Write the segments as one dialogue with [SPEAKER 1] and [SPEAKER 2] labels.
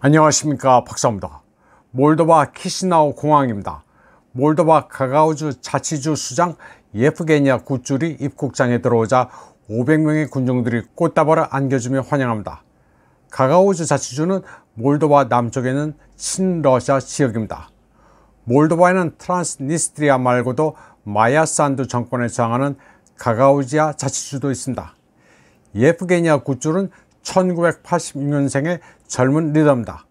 [SPEAKER 1] 안녕하십니까 박사입니다. 몰도바 키시나우 공항입니다. 몰도바 가가우주 자치주 수장 예프게니아 굿줄이 입국장에 들어오자 500명의 군중들이 꽃다발을 안겨주며 환영합니다. 가가우주 자치주는 몰도바 남쪽에는 친러시아 지역입니다. 몰도바에는 트란스니스트리아 말고도 마야 산두 정권에 저항하는 가가우지아 자치주도 있습니다. 예프게니아 굿줄은 1986년생의 젊은 리더입니다.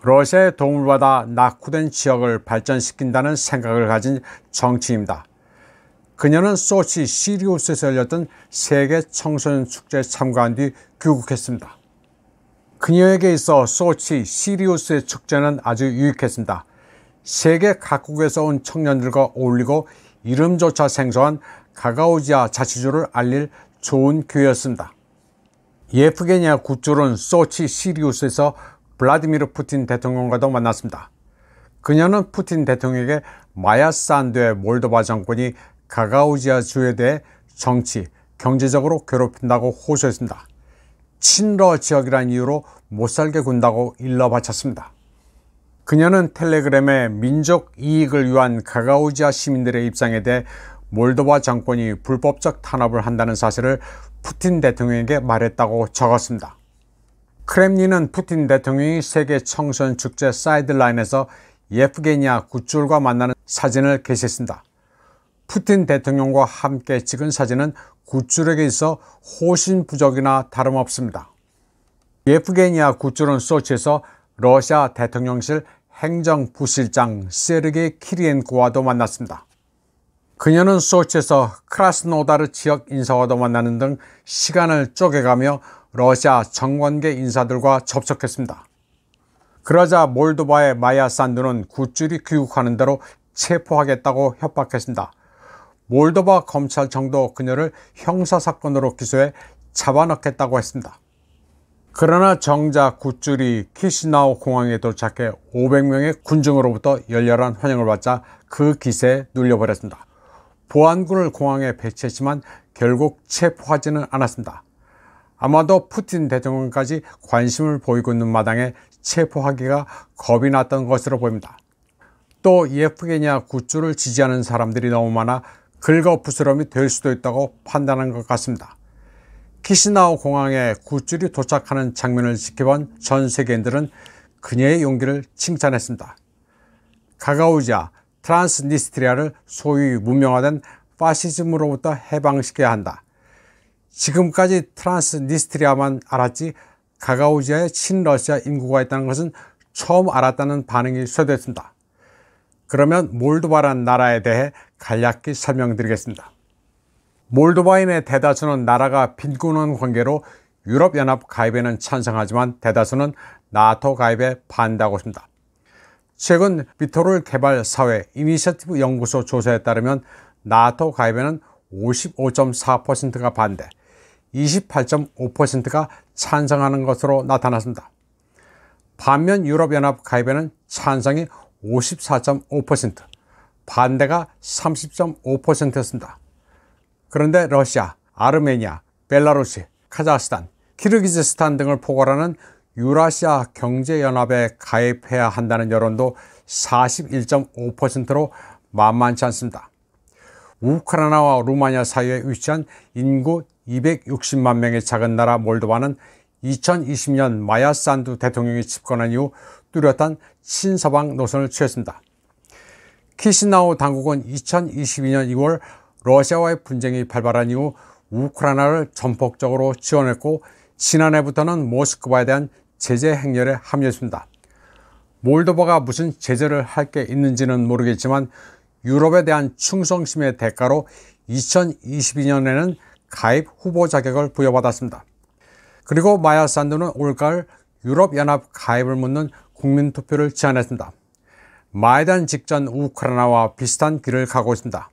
[SPEAKER 1] 러시아의 도움을 받아 낙후된 지역을 발전시킨다는 생각을 가진 정치입니다. 그녀는 소치 시리우스에서 열렸던 세계 청소년 축제에 참가한 뒤 귀국했습니다. 그녀에게 있어 소치 시리우스의 축제는 아주 유익했습니다. 세계 각국에서 온 청년들과 어울리고 이름조차 생소한 가가오지아 자치주를 알릴 좋은 기회였습니다. 예프게니아 구출은 소치 시리우스에서 블라디미르 푸틴 대통령과도 만났습니다. 그녀는 푸틴 대통령에게 마야 산드의 몰도바 정권이 가가우지아 주에 대해 정치, 경제적으로 괴롭힌다고 호소했습니다. 친러 지역이라는 이유로 못살게 군다고 일러 바쳤습니다. 그녀는 텔레그램에 민족 이익을 위한 가가우지아 시민들의 입장에 대해 몰도바 정권이 불법적 탄압을 한다는 사실을 푸틴 대통령에게 말했다고 적었습니다. 크렘린은 푸틴 대통령이 세계 청소년 축제 사이드라인에서 예프게니아 굿줄과 만나는 사진을 게시했습니다. 푸틴 대통령과 함께 찍은 사진은 굿줄에게 있어 호신부적이나 다름없습니다. 예프게니아 굿줄은 소치에서 러시아 대통령실 행정부실장 세르게 키리엔코와도 만났습니다. 그녀는 소치에서 크라스노다르 지역 인사와도 만나는 등 시간을 쪼개가며 러시아 정관계 인사들과 접촉했습니다. 그러자 몰도바의 마야 산두는 굿줄이 귀국하는 대로 체포하겠다고 협박했습니다. 몰도바 검찰청도 그녀를 형사사건으로 기소해 잡아넣겠다고 했습니다. 그러나 정작 굿줄이 키시나우 공항에 도착해 500명의 군중으로부터 열렬한 환영을 받자 그 기세에 눌려버렸습니다. 보안군을 공항에 배치했지만 결국 체포하지는 않았습니다. 아마도 푸틴 대통령까지 관심을 보이고 있는 마당에 체포하기가 겁이 났던 것으로 보입니다. 또 예프게니아 굿즈를 지지하는 사람들이 너무 많아 긁어부스럼이 될 수도 있다고 판단한 것 같습니다. 키시나우 공항에 굿즈이 도착하는 장면을 지켜본 전 세계인들은 그녀의 용기를 칭찬했습니다. 가가우자 트란스니스트리아를 소위 문명화된 파시즘으로부터 해방시켜야 한다. 지금까지 트란스니스트리아만 알았지 가가우지아에 친러시아 인구가 있다는 것은 처음 알았다는 반응이 쇄도했습니다. 그러면 몰도바라는 나라에 대해 간략히 설명드리겠습니다. 몰도바인의 대다수는 나라가 빈곤한 관계로 유럽연합 가입에는 찬성하지만 대다수는 나토 가입에 반대하고 있습니다. 최근 비토를 개발 사회 이니셔티브 연구소 조사에 따르면 나토 가입에는 55.4%가 반대, 28.5%가 찬성하는 것으로 나타났습니다. 반면 유럽연합 가입에는 찬성이 54.5%, 반대가 30.5%였습니다. 그런데 러시아, 아르메니아, 벨라루시, 카자흐스탄, 키르기즈스탄 등을 포괄하는 유라시아 경제연합에 가입해야 한다는 여론도 41.5%로 만만치 않습니다. 우크라이나와 루마니아 사이에 위치한 인구 260만 명의 작은 나라 몰도바는 2020년 마야산두 대통령이 집권한 이후 뚜렷한 친서방 노선을 취했습니다. 키시나우 당국은 2022년 2월 러시아와의 분쟁이 발발한 이후 우크라이나를 전폭적으로 지원했고 지난해부터는 모스크바에 대한 제재 행렬에 합류했습니다. 몰도바가 무슨 제재를 할 게 있는지는 모르겠지만 유럽에 대한 충성심의 대가로 2022년에는 가입 후보 자격을 부여받았습니다. 그리고 마야 산두는 올가을 유럽연합 가입을 묻는 국민투표를 제안했습니다. 마이단 직전 우크라이나와 비슷한 길을 가고 있습니다.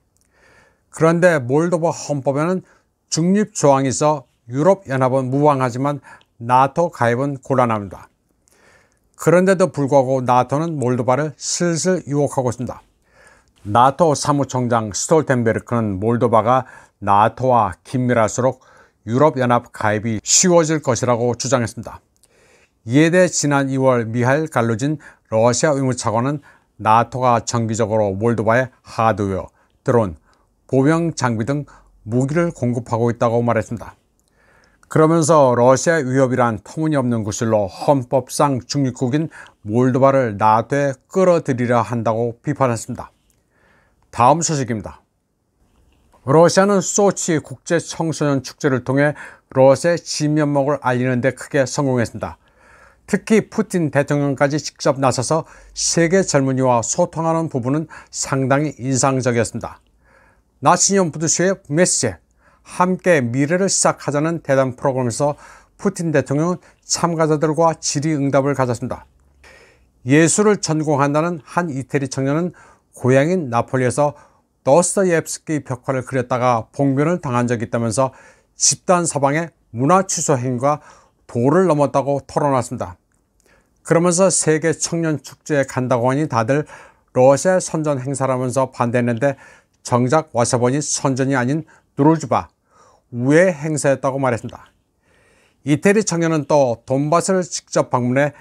[SPEAKER 1] 그런데 몰도바 헌법에는 중립 조항이 있어 유럽연합은 무방하지만 나토 가입은 곤란합니다. 그런데도 불구하고 나토는 몰도바를 슬슬 유혹하고 있습니다. 나토 사무총장 스톨텐베르크는 몰도바가 나토와 긴밀할수록 유럽연합 가입이 쉬워질 것이라고 주장했습니다. 이에 대해 지난 2월 미하일 갈루진 러시아 의무차관은 나토가 정기적으로 몰도바에 하드웨어, 드론, 보병 장비 등 무기를 공급하고 있다고 말했습니다. 그러면서 러시아 위협이란 터무니없는 구실로 헌법상 중립국인 몰도바를 나토 끌어들이려 한다고 비판했습니다. 다음 소식입니다. 러시아는 소치 국제 청소년 축제를 통해 러시아의 진면목을 알리는 데 크게 성공했습니다. 특히 푸틴 대통령까지 직접 나서서 세계 젊은이와 소통하는 부분은 상당히 인상적이었습니다. 나시니년부두쇼의 메시제 함께 미래를 시작하자는 대담 프로그램에서 푸틴 대통령은 참가자들과 질의응답을 가졌습니다. 예술을 전공한다는 한 이태리 청년은 고향인 나폴리에서 더스토옙스키 벽화를 그렸다가 봉변을 당한 적이 있다면서 집단 서방의 문화 취소 행위가 도를 넘었다고 털어놨습니다. 그러면서 세계 청년 축제에 간다고 하니 다들 러시아 선전 행사라면서 반대했는데 정작 와서 보니 선전이 아닌 누르즈바 우회 행사였다고 말했습니다. 이태리 청년은 또 돈바스를 직접 방문해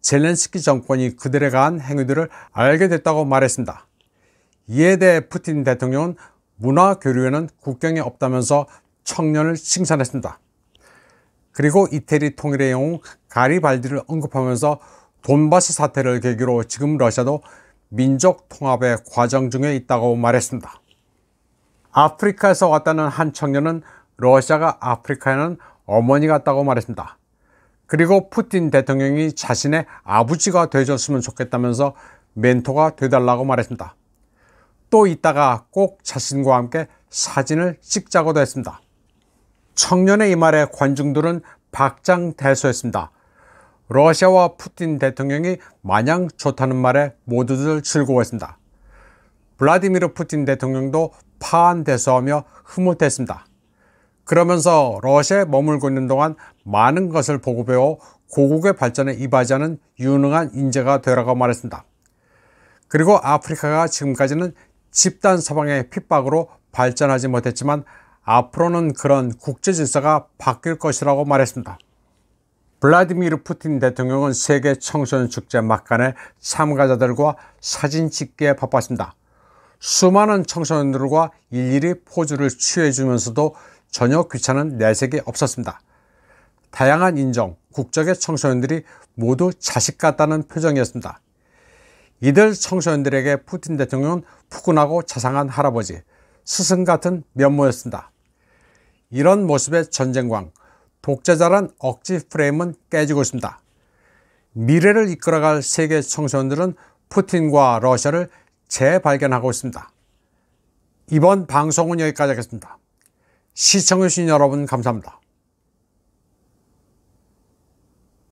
[SPEAKER 1] 젤렌스키 정권이 그들에 관한 행위들을 알게 됐다고 말했습니다. 이에 대해 푸틴 대통령은 문화 교류에는 국경이 없다면서 청년을 칭찬했습니다. 그리고 이태리 통일의 영웅 가리발디를 언급하면서 돈바스 사태를 계기로 지금 러시아도 민족 통합의 과정 중에 있다고 말했습니다. 아프리카에서 왔다는 한 청년은 러시아가 아프리카에는 어머니 같다고 말했습니다. 그리고 푸틴 대통령이 자신의 아버지가 되줬으면 좋겠다면서 멘토가 되달라고 말했습니다. 또 이따가 꼭 자신과 함께 사진을 찍자고도 했습니다. 청년의 이 말에 관중들은 박장대소했습니다. 러시아와 푸틴 대통령이 마냥 좋다는 말에 모두들 즐거워했습니다. 블라디미르 푸틴 대통령도 파한대소하며 흐뭇했습니다. 그러면서 러시아에 머물고 있는 동안 많은 것을 보고 배워 고국의 발전에 이바지하는 유능한 인재가 되라고 말했습니다. 그리고 아프리카가 지금까지는 집단 서방의 핍박으로 발전하지 못했지만 앞으로는 그런 국제 질서가 바뀔 것이라고 말했습니다. 블라디미르 푸틴 대통령은 세계 청소년 축제 막간에 참가자들과 사진 찍기에 바빴습니다. 수많은 청소년들과 일일이 포즈를 취해주면서도 전혀 귀찮은 내색이 없었습니다. 다양한 인종, 국적의 청소년들이 모두 자식 같다는 표정이었습니다. 이들 청소년들에게 푸틴 대통령은 푸근하고 자상한 할아버지, 스승 같은 면모였습니다. 이런 모습의 전쟁광, 독재자란 억지 프레임은 깨지고 있습니다. 미래를 이끌어갈 세계 청소년들은 푸틴과 러시아를 재발견하고 있습니다. 이번 방송은 여기까지 하겠습니다. 시청해주신 여러분 감사합니다.